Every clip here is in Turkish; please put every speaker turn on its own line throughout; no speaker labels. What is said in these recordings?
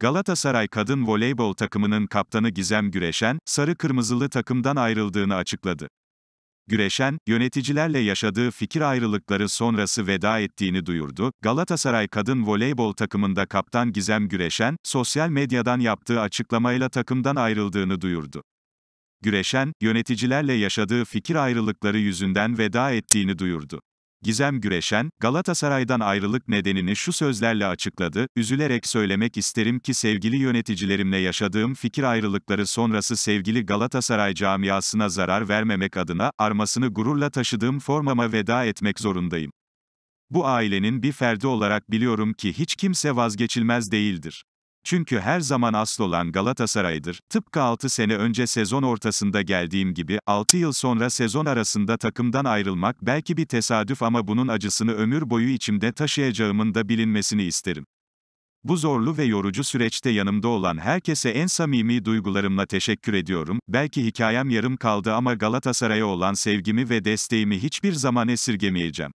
Galatasaray kadın voleybol takımının kaptanı Gizem Güreşen, sarı-kırmızılı takımdan ayrıldığını açıkladı. Güreşen, yöneticilerle yaşadığı fikir ayrılıkları sonrası veda ettiğini duyurdu. Galatasaray kadın voleybol takımında kaptan Gizem Güreşen, sosyal medyadan yaptığı açıklamayla takımdan ayrıldığını duyurdu. Güreşen, yöneticilerle yaşadığı fikir ayrılıkları yüzünden veda ettiğini duyurdu. Gizem Güreşen, Galatasaray'dan ayrılık nedenini şu sözlerle açıkladı, üzülerek söylemek isterim ki sevgili yöneticilerimle yaşadığım fikir ayrılıkları sonrası sevgili Galatasaray camiasına zarar vermemek adına, armasını gururla taşıdığım formama veda etmek zorundayım. Bu ailenin bir ferdi olarak biliyorum ki hiç kimse vazgeçilmez değildir. Çünkü her zaman asıl olan Galatasaray'dır. Tıpkı 6 sene önce sezon ortasında geldiğim gibi, 6 yıl sonra sezon arasında takımdan ayrılmak belki bir tesadüf ama bunun acısını ömür boyu içimde taşıyacağımın da bilinmesini isterim. Bu zorlu ve yorucu süreçte yanımda olan herkese en samimi duygularımla teşekkür ediyorum. Belki hikayem yarım kaldı ama Galatasaray'a olan sevgimi ve desteğimi hiçbir zaman esirgemeyeceğim.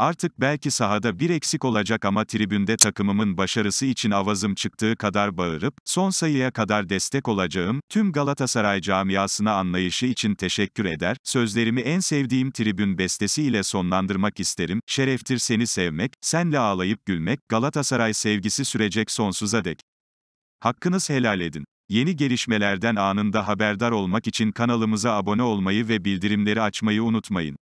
Artık belki sahada bir eksik olacak ama tribünde takımımın başarısı için avazım çıktığı kadar bağırıp, son sayıya kadar destek olacağım, tüm Galatasaray camiasına anlayışı için teşekkür eder, sözlerimi en sevdiğim tribün bestesi ile sonlandırmak isterim, şereftir seni sevmek, senle ağlayıp gülmek, Galatasaray sevgisi sürecek sonsuza dek. Hakkınız helal edin. Yeni gelişmelerden anında haberdar olmak için kanalımıza abone olmayı ve bildirimleri açmayı unutmayın.